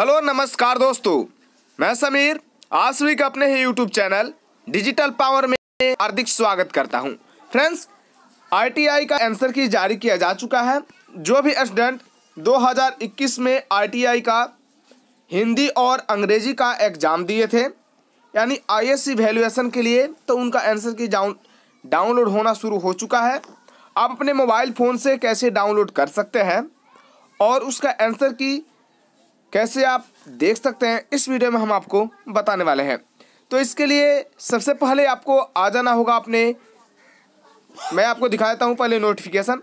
hello नमस्कार दोस्तों मैं समीर आज वीक अपने ही यूट्यूब चैनल डिजिटल पावर में हार्दिक स्वागत करता हूं फ्रेंड्स आईटीआई का आंसर की जारी किया जा चुका है जो भी स्टूडेंट 2021 में आईटीआई का हिंदी और अंग्रेजी का एग्ज़ाम दिए थे यानी आईएससी वैल्यूएशन के लिए तो उनका आंसर की डाउन डाउनलोड होना शुरू हो चुका है आप अपने मोबाइल फ़ोन से कैसे डाउनलोड कर सकते हैं और उसका आंसर की कैसे आप देख सकते हैं इस वीडियो में हम आपको बताने वाले हैं तो इसके लिए सबसे पहले आपको आ जाना होगा अपने मैं आपको दिखा देता हूँ पहले नोटिफिकेशन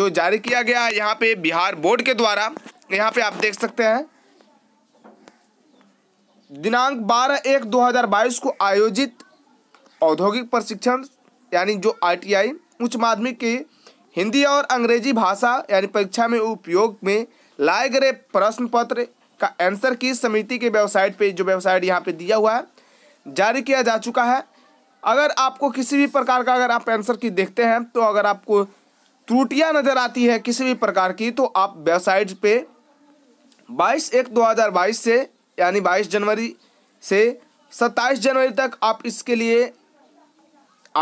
जो जारी किया गया यहाँ पे बिहार बोर्ड के द्वारा यहाँ पे आप देख सकते हैं दिनांक 12 एक 2022 को आयोजित औद्योगिक प्रशिक्षण यानी जो आईटीआई उच्च माध्यमिक की हिंदी और अंग्रेजी भाषा यानी परीक्षा में उपयोग में लाए गए प्रश्न पत्र का आंसर की समिति के वेबसाइट पे जो वेबसाइट यहाँ पे दिया हुआ है जारी किया जा चुका है अगर आपको किसी भी प्रकार का अगर आप आंसर की देखते हैं तो अगर आपको त्रुटियाँ नज़र आती है किसी भी प्रकार की तो आप वेबसाइट पे 22 एक 2022 से यानी 22 जनवरी से 27 जनवरी तक आप इसके लिए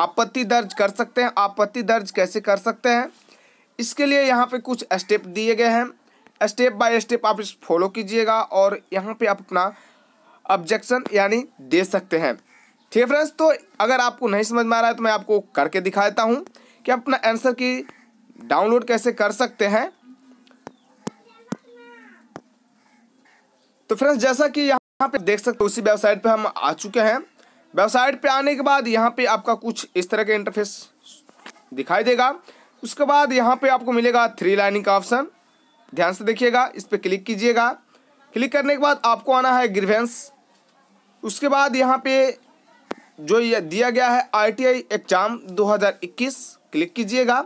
आपत्ति दर्ज कर सकते हैं आपत्ति दर्ज कैसे कर सकते हैं इसके लिए यहाँ पर कुछ स्टेप दिए गए हैं स्टेप बाय स्टेप आप इस फॉलो कीजिएगा और यहाँ पे आप अपना ऑब्जेक्शन यानी दे सकते हैं ठीक है फ्रेंड्स तो अगर आपको नहीं समझ में आ रहा है तो मैं आपको करके दिखा देता हूँ कि अपना आंसर की डाउनलोड कैसे कर सकते हैं तो फ्रेंड्स जैसा कि यहाँ पे देख सकते हो उसी वेबसाइट पे हम आ चुके हैं वेबसाइट पे आने के बाद यहाँ पे आपका कुछ इस तरह के इंटरफेस दिखाई देगा उसके बाद यहाँ पे आपको मिलेगा थ्री लाइनिंग का ऑप्शन ध्यान से देखिएगा इस पर क्लिक कीजिएगा क्लिक करने के बाद आपको आना है ग्रीवेंस उसके बाद यहाँ पे जो ये दिया गया है आईटीआई एग्जाम 2021 क्लिक कीजिएगा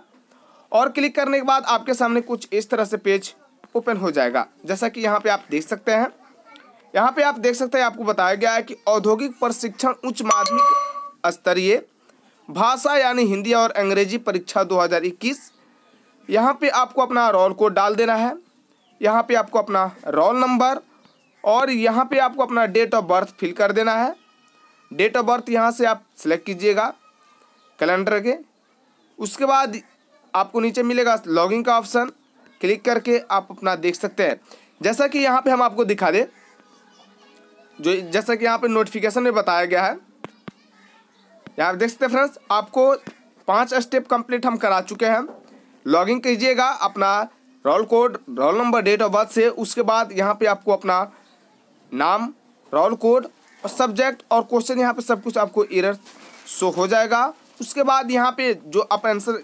और क्लिक करने के बाद आपके सामने कुछ इस तरह से पेज ओपन हो जाएगा जैसा कि यहाँ पे आप देख सकते हैं यहाँ पे आप देख सकते हैं आपको बताया गया है कि औद्योगिक प्रशिक्षण उच्च माध्यमिक स्तरीय भाषा यानी हिंदी और अंग्रेजी परीक्षा दो यहाँ पे आपको अपना रोल कोड डाल देना है यहाँ पे आपको अपना रोल नंबर और यहाँ पे आपको अपना डेट ऑफ बर्थ फिल कर देना है डेट ऑफ बर्थ यहाँ से आप सेलेक्ट कीजिएगा कैलेंडर के उसके बाद आपको नीचे मिलेगा लॉगिंग का ऑप्शन क्लिक करके आप अपना देख सकते हैं जैसा कि यहाँ पे हम आपको दिखा दें जो जैसा कि यहाँ पे नोटिफिकेशन में बताया गया है यहाँ देख सकते हैं फ्रेंड्स आपको पांच स्टेप कंप्लीट हम करा चुके हैं लॉगिन कीजिएगा अपना roll code roll number date of birth से उसके बाद यहाँ पे आपको अपना नाम रोल कोड और सब्जेक्ट और क्वेश्चन यहाँ पे सब कुछ आपको एरर शो हो जाएगा उसके बाद यहाँ पे जो आप आंसर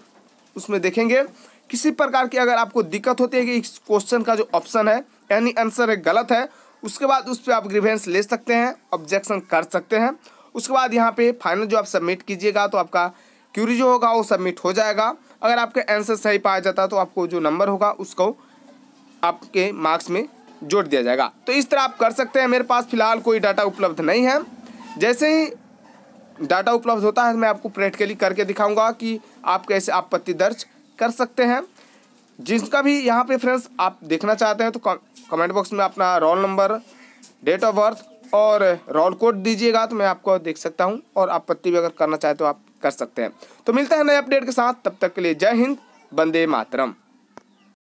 उसमें देखेंगे किसी प्रकार की अगर आपको दिक्कत होती है कि इस क्वेश्चन का जो ऑप्शन है यानी आंसर है गलत है उसके बाद उस पर आप ग्रीवेंस ले सकते हैं ऑब्जेक्शन कर सकते हैं उसके बाद यहाँ पे फाइनल जो आप सबमिट कीजिएगा तो आपका क्यूरी जो होगा वो सबमिट हो जाएगा अगर आपका आंसर सही पाया जाता तो आपको जो नंबर होगा उसको आपके मार्क्स में जोड़ दिया जाएगा तो इस तरह आप कर सकते हैं मेरे पास फिलहाल कोई डाटा उपलब्ध नहीं है जैसे ही डाटा उपलब्ध होता है मैं आपको प्रैक्टिकली करके दिखाऊंगा कि आप कैसे आपत्ति दर्ज कर सकते हैं जिसका भी यहाँ पे फ्रेंड्स आप देखना चाहते हैं तो कमेंट बॉक्स में अपना roll number date of birth और रोल कोड दीजिएगा तो मैं आपको देख सकता हूँ और आपत्ति भी अगर करना चाहते हो तो आप कर सकते हैं तो मिलता है नए अपडेट के साथ तब तक के लिए जय हिंद बंदे मातरम